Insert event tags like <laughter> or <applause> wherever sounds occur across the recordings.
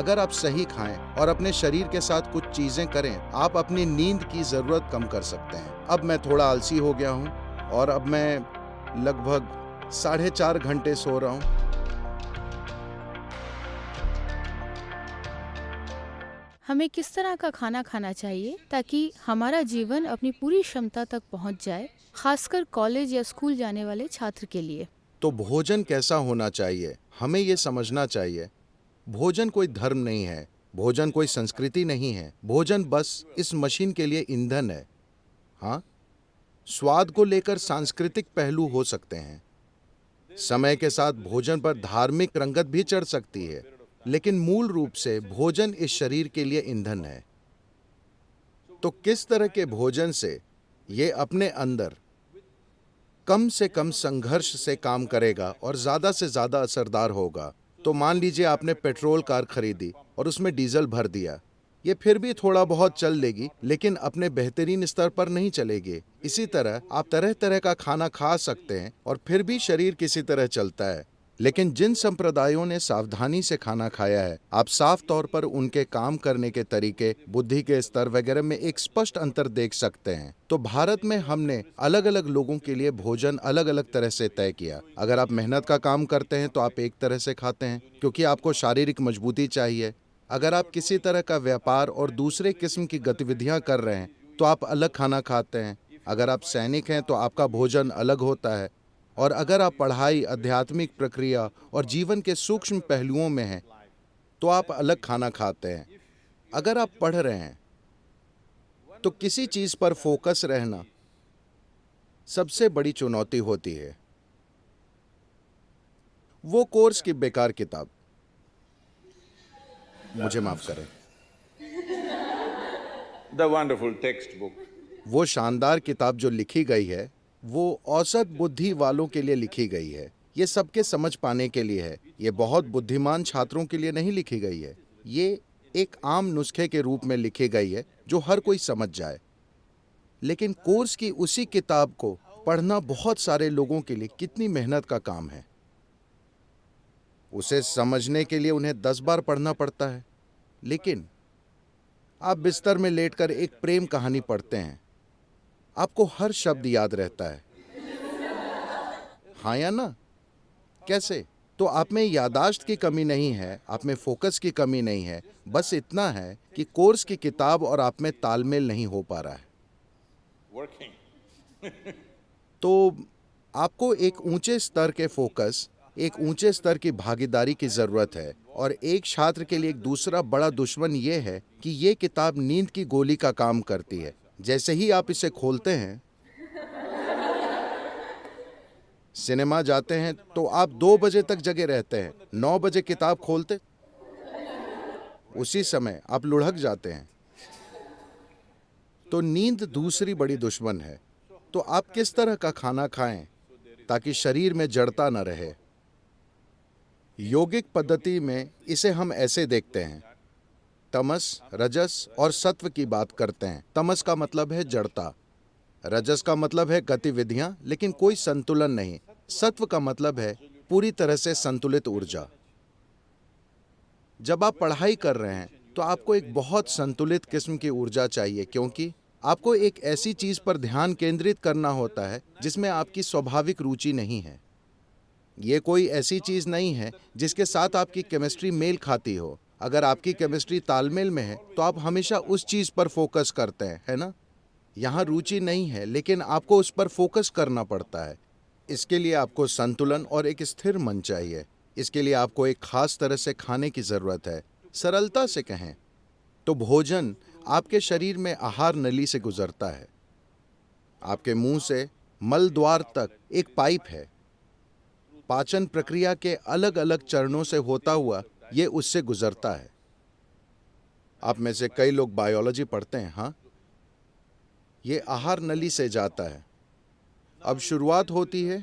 अगर आप सही खाएं और अपने शरीर के साथ कुछ चीजें करें आप अपनी नींद की जरूरत कम कर सकते हैं अब मैं थोड़ा आलसी हो गया हूँ और अब मैं लगभग साढ़े चार घंटे सो रहा हूँ हमें किस तरह का खाना खाना चाहिए ताकि हमारा जीवन अपनी पूरी क्षमता तक पहुंच जाए खासकर कॉलेज या स्कूल जाने वाले छात्र के लिए तो भोजन कैसा होना चाहिए हमें ये समझना चाहिए भोजन कोई धर्म नहीं है भोजन कोई संस्कृति नहीं है भोजन बस इस मशीन के लिए ईंधन है हाँ स्वाद को लेकर सांस्कृतिक पहलू हो सकते हैं समय के साथ भोजन पर धार्मिक रंगत भी चढ़ सकती है लेकिन मूल रूप से भोजन इस शरीर के लिए ईंधन है तो किस तरह के भोजन से ये अपने अंदर कम से कम संघर्ष से काम करेगा और ज़्यादा से ज़्यादा असरदार होगा तो मान लीजिए आपने पेट्रोल कार खरीदी और उसमें डीजल भर दिया ये फिर भी थोड़ा बहुत चल लेगी लेकिन अपने बेहतरीन स्तर पर नहीं चलेगी इसी तरह आप तरह तरह का खाना खा सकते हैं और फिर भी शरीर किसी तरह चलता है लेकिन जिन संप्रदायों ने सावधानी से खाना खाया है आप साफ तौर पर उनके काम करने के तरीके बुद्धि के स्तर वगैरह में एक स्पष्ट अंतर देख सकते हैं तो भारत में हमने अलग अलग लोगों के लिए भोजन अलग अलग तरह से तय किया अगर आप मेहनत का काम करते हैं तो आप एक तरह से खाते हैं क्योंकि आपको शारीरिक मजबूती चाहिए अगर आप किसी तरह का व्यापार और दूसरे किस्म की गतिविधियां कर रहे हैं तो आप अलग खाना खाते हैं अगर आप सैनिक हैं तो आपका भोजन अलग होता है और अगर आप पढ़ाई आध्यात्मिक प्रक्रिया और जीवन के सूक्ष्म पहलुओं में हैं तो आप अलग खाना खाते हैं अगर आप पढ़ रहे हैं तो किसी चीज़ पर फोकस रहना सबसे बड़ी चुनौती होती है वो कोर्स की बेकार किताब मुझे माफ करें द वंडरफुल टेक्स्ट बुक वो शानदार किताब जो लिखी गई है वो औसत बुद्धि वालों के लिए लिखी गई है ये सबके समझ पाने के लिए है ये बहुत बुद्धिमान छात्रों के लिए नहीं लिखी गई है ये एक आम नुस्खे के रूप में लिखी गई है जो हर कोई समझ जाए लेकिन कोर्स की उसी किताब को पढ़ना बहुत सारे लोगों के लिए कितनी मेहनत का काम है उसे समझने के लिए उन्हें दस बार पढ़ना पड़ता है लेकिन आप बिस्तर में लेटकर एक प्रेम कहानी पढ़ते हैं आपको हर शब्द याद रहता है हाँ या ना कैसे तो आप में यादाश्त की कमी नहीं है आप में फोकस की कमी नहीं है बस इतना है कि कोर्स की किताब और आप में तालमेल नहीं हो पा रहा है <laughs> तो आपको एक ऊंचे स्तर के फोकस एक ऊंचे स्तर की भागीदारी की ज़रूरत है और एक छात्र के लिए एक दूसरा बड़ा दुश्मन ये है कि ये किताब नींद की गोली का काम करती है जैसे ही आप इसे खोलते हैं सिनेमा जाते हैं तो आप दो बजे तक जगे रहते हैं नौ बजे किताब खोलते उसी समय आप लुढ़क जाते हैं तो नींद दूसरी बड़ी दुश्मन है तो आप किस तरह का खाना खाएं ताकि शरीर में जड़ता न रहे योगिक पद्धति में इसे हम ऐसे देखते हैं तमस रजस और सत्व की बात करते हैं तमस का मतलब है जड़ता रजस का मतलब है गतिविधियां लेकिन कोई संतुलन नहीं सत्व का मतलब है पूरी तरह से संतुलित ऊर्जा जब आप पढ़ाई कर रहे हैं तो आपको एक बहुत संतुलित किस्म की ऊर्जा चाहिए क्योंकि आपको एक ऐसी चीज पर ध्यान केंद्रित करना होता है जिसमें आपकी स्वाभाविक रुचि नहीं है ये कोई ऐसी चीज नहीं है जिसके साथ आपकी केमिस्ट्री मेल खाती हो अगर आपकी केमिस्ट्री तालमेल में है तो आप हमेशा उस चीज़ पर फोकस करते हैं है ना यहाँ रुचि नहीं है लेकिन आपको उस पर फोकस करना पड़ता है इसके लिए आपको संतुलन और एक स्थिर मन चाहिए इसके लिए आपको एक खास तरह से खाने की ज़रूरत है सरलता से कहें तो भोजन आपके शरीर में आहार नली से गुजरता है आपके मुंह से मल द्वार तक एक पाइप है पाचन प्रक्रिया के अलग अलग चरणों से होता हुआ ये उससे गुजरता है आप में से कई लोग बायोलॉजी पढ़ते हैं हाँ ये आहार नली से जाता है अब शुरुआत होती है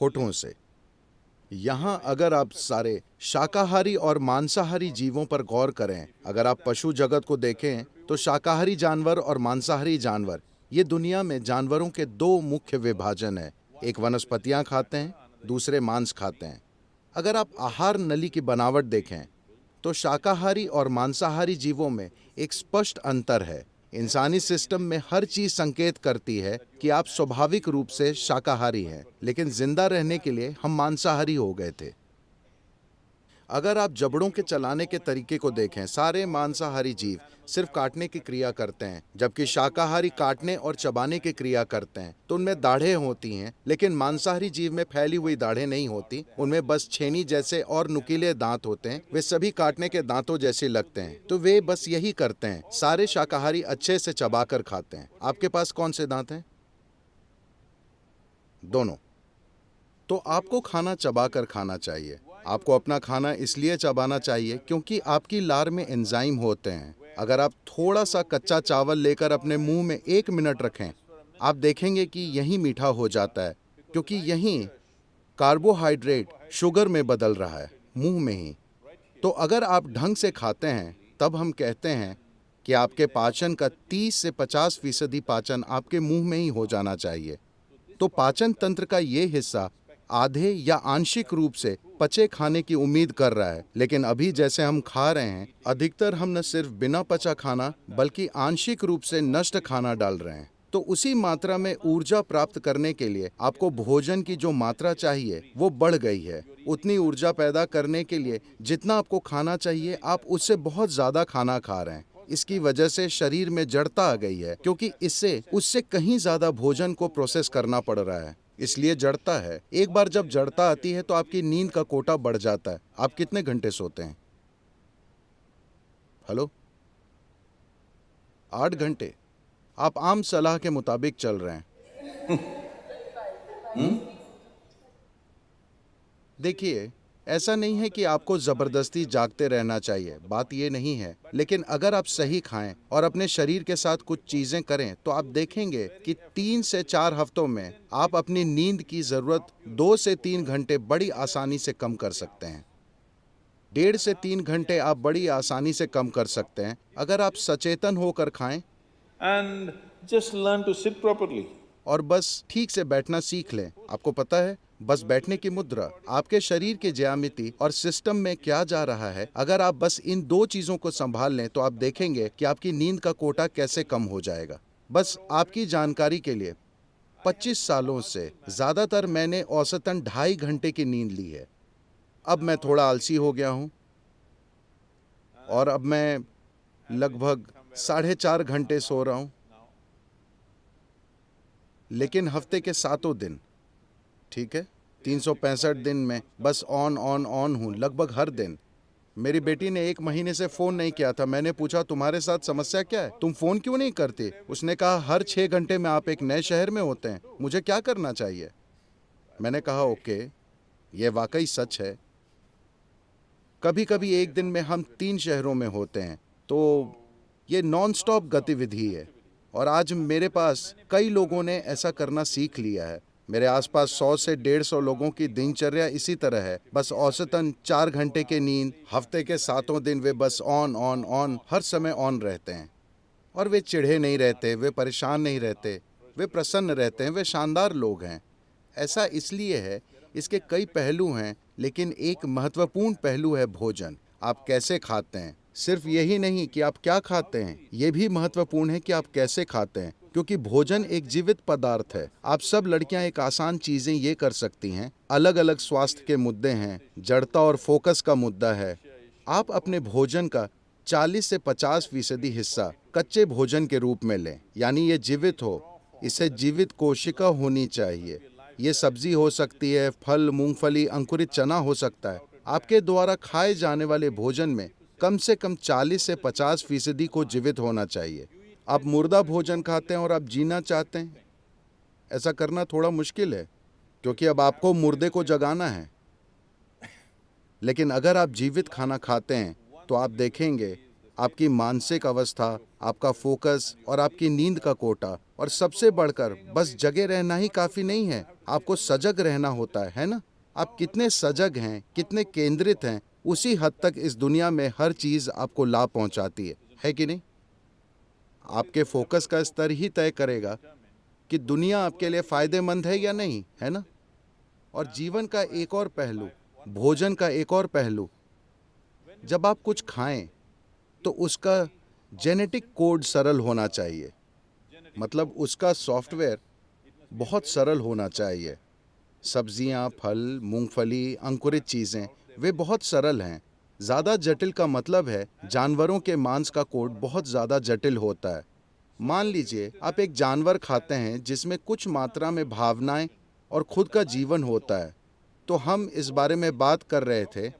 होठों से यहां अगर आप सारे शाकाहारी और मांसाहारी जीवों पर गौर करें अगर आप पशु जगत को देखें तो शाकाहारी जानवर और मांसाहारी जानवर ये दुनिया में जानवरों के दो मुख्य विभाजन है एक वनस्पतियां खाते हैं दूसरे मांस खाते हैं अगर आप आहार नली की बनावट देखें तो शाकाहारी और मांसाहारी जीवों में एक स्पष्ट अंतर है इंसानी सिस्टम में हर चीज संकेत करती है कि आप स्वाभाविक रूप से शाकाहारी हैं लेकिन जिंदा रहने के लिए हम मांसाहारी हो गए थे अगर आप जबड़ों के चलाने के तरीके को देखें सारे मांसाहारी जीव सिर्फ काटने की क्रिया करते हैं जबकि शाकाहारी काटने और चबाने की क्रिया करते हैं तो उनमें दाढ़े होती हैं लेकिन मांसाहारी जीव में फैली हुई दाढ़े नहीं होती उनमें बस छेनी जैसे और नुकीले दांत होते हैं वे सभी काटने के दांतों जैसे लगते हैं तो वे बस यही करते हैं सारे शाकाहारी अच्छे से चबा कर खाते हैं आपके पास कौन से दांत हैं दोनों तो आपको खाना चबा कर खाना चाहिए आपको अपना खाना इसलिए चबाना चाहिए क्योंकि आपकी लार में एंजाइम होते हैं अगर आप थोड़ा सा कच्चा चावल लेकर अपने मुंह में एक मिनट रखें आप देखेंगे कि यही मीठा हो जाता है क्योंकि यही कार्बोहाइड्रेट शुगर में बदल रहा है मुंह में ही तो अगर आप ढंग से खाते हैं तब हम कहते हैं कि आपके पाचन का 30 से 50 फीसदी पाचन आपके मुंह में ही हो जाना चाहिए तो पाचन तंत्र का ये हिस्सा आधे या आंशिक रूप से पचे खाने की उम्मीद कर रहा है लेकिन अभी जैसे हम खा रहे हैं अधिकतर हम न सिर्फ बिना पचा खाना बल्कि आंशिक रूप से नष्ट खाना डाल रहे हैं तो उसी मात्रा में ऊर्जा प्राप्त करने के लिए आपको भोजन की जो मात्रा चाहिए वो बढ़ गई है उतनी ऊर्जा पैदा करने के लिए जितना आपको खाना चाहिए आप उससे बहुत ज़्यादा खाना खा रहे हैं इसकी वजह से शरीर में जड़ता आ गई है क्योंकि इससे उससे कहीं ज़्यादा भोजन को प्रोसेस करना पड़ रहा है इसलिए जड़ता है एक बार जब जड़ता आती है तो आपकी नींद का कोटा बढ़ जाता है आप कितने घंटे सोते हैं हेलो आठ घंटे आप आम सलाह के मुताबिक चल रहे हैं <laughs> हम्म? देखिए ऐसा नहीं है कि आपको ज़बरदस्ती जागते रहना चाहिए बात ये नहीं है लेकिन अगर आप सही खाएं और अपने शरीर के साथ कुछ चीज़ें करें तो आप देखेंगे कि तीन से चार हफ्तों में आप अपनी नींद की ज़रूरत दो से तीन घंटे बड़ी आसानी से कम कर सकते हैं डेढ़ से तीन घंटे आप बड़ी आसानी से कम कर सकते हैं अगर आप सचेतन होकर खाएं and just learn to sit properly और बस ठीक से बैठना सीख लें आपको पता है बस बैठने की मुद्रा आपके शरीर के ज्यामिति और सिस्टम में क्या जा रहा है अगर आप बस इन दो चीजों को संभाल लें तो आप देखेंगे कि आपकी नींद का कोटा कैसे कम हो जाएगा बस आपकी जानकारी के लिए 25 सालों से ज़्यादातर मैंने औसतन ढाई घंटे की नींद ली है अब मैं थोड़ा आलसी हो गया हूं और अब मैं लगभग साढ़े चार घंटे सो रहा हूं लेकिन हफ्ते के सातों दिन ठीक है 365 दिन में बस ऑन ऑन ऑन हूँ लगभग हर दिन मेरी बेटी ने एक महीने से फोन नहीं किया था मैंने पूछा तुम्हारे साथ समस्या क्या है तुम फोन क्यों नहीं करती उसने कहा हर छः घंटे में आप एक नए शहर में होते हैं मुझे क्या करना चाहिए मैंने कहा ओके ये वाकई सच है कभी कभी एक दिन में हम तीन शहरों में होते हैं तो ये नॉन स्टॉप गतिविधि है और आज मेरे पास कई लोगों ने ऐसा करना सीख लिया है मेरे आसपास 100 से 150 लोगों की दिनचर्या इसी तरह है बस औसतन चार घंटे की नींद हफ्ते के सातों दिन वे बस ऑन ऑन ऑन हर समय ऑन रहते हैं और वे चिढ़े नहीं रहते वे परेशान नहीं रहते वे प्रसन्न रहते हैं वे शानदार लोग हैं ऐसा इसलिए है इसके कई पहलू हैं लेकिन एक महत्वपूर्ण पहलू है भोजन आप कैसे खाते हैं सिर्फ यही नहीं कि आप क्या खाते हैं ये भी महत्वपूर्ण है कि आप कैसे खाते हैं क्योंकि भोजन एक जीवित पदार्थ है आप सब लड़कियां एक आसान चीजें ये कर सकती हैं अलग अलग स्वास्थ्य के मुद्दे हैं जड़ता और फोकस का मुद्दा है आप अपने भोजन का 40 से 50 फीसदी हिस्सा कच्चे भोजन के रूप में लें यानी ये जीवित हो इसे जीवित कोशिका होनी चाहिए ये सब्जी हो सकती है फल मूंगफली अंकुरित चना हो सकता है आपके द्वारा खाए जाने वाले भोजन में कम से कम 40 से 50 फीसदी को जीवित होना चाहिए आप मुर्दा भोजन खाते हैं और आप जीना चाहते हैं ऐसा करना थोड़ा मुश्किल है क्योंकि अब आपको मुर्दे को जगाना है लेकिन अगर आप जीवित खाना खाते हैं तो आप देखेंगे आपकी मानसिक अवस्था आपका फोकस और आपकी नींद का कोटा और सबसे बढ़कर बस जगे रहना ही काफ़ी नहीं है आपको सजग रहना होता है है ना आप कितने सजग हैं कितने केंद्रित हैं उसी हद तक इस दुनिया में हर चीज़ आपको लाभ पहुंचाती है है कि नहीं आपके फोकस का स्तर ही तय करेगा कि दुनिया आपके लिए फ़ायदेमंद है या नहीं है ना और जीवन का एक और पहलू भोजन का एक और पहलू जब आप कुछ खाएं तो उसका जेनेटिक कोड सरल होना चाहिए मतलब उसका सॉफ्टवेयर बहुत सरल होना चाहिए सब्जियां, फल मूंगफली अंकुरित चीज़ें वे बहुत सरल हैं ज़्यादा जटिल का मतलब है जानवरों के मांस का कोड बहुत ज़्यादा जटिल होता है मान लीजिए आप एक जानवर खाते हैं जिसमें कुछ मात्रा में भावनाएं और खुद का जीवन होता है तो हम इस बारे में बात कर रहे थे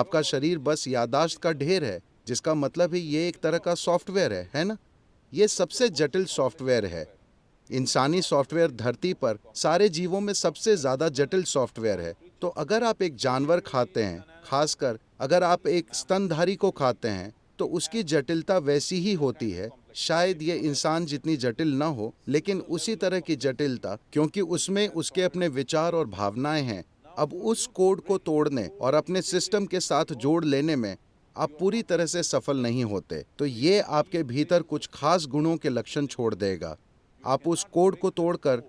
आपका शरीर बस यादाश्त का ढेर है जिसका मतलब है ये एक तरह का सॉफ्टवेयर है है ना ये सबसे जटिल सॉफ्टवेयर है इंसानी सॉफ्टवेयर धरती पर सारे जीवों में सबसे ज़्यादा जटिल सॉफ्टवेयर है तो अगर आप एक जानवर खाते हैं खासकर अगर आप एक स्तनधारी को खाते हैं तो उसकी जटिलता वैसी ही होती है शायद ये इंसान जितनी जटिल ना हो लेकिन उसी तरह की जटिलता क्योंकि उसमें उसके अपने विचार और भावनाएं हैं अब उस कोड को तोड़ने और अपने सिस्टम के साथ जोड़ लेने में आप पूरी तरह से सफल नहीं होते तो ये आपके भीतर कुछ खास गुणों के लक्षण छोड़ देगा आप उस कोड को तोड़कर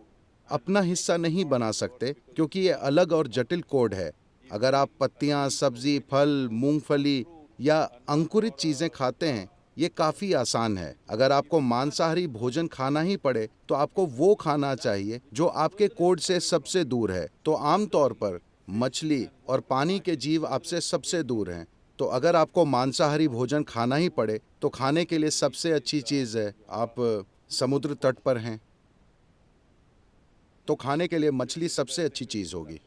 अपना हिस्सा नहीं बना सकते क्योंकि ये अलग और जटिल कोड है अगर आप पत्तियां, सब्जी फल मूंगफली या अंकुरित चीज़ें खाते हैं ये काफ़ी आसान है अगर आपको मांसाहारी भोजन खाना ही पड़े तो आपको वो खाना चाहिए जो आपके कोड से सबसे दूर है तो आमतौर पर मछली और पानी के जीव आपसे सबसे दूर हैं तो अगर आपको मांसाहारी भोजन खाना ही पड़े तो खाने के लिए सबसे अच्छी चीज़ है आप समुद्र तट पर हैं तो खाने के लिए मछली सबसे अच्छी चीज़ होगी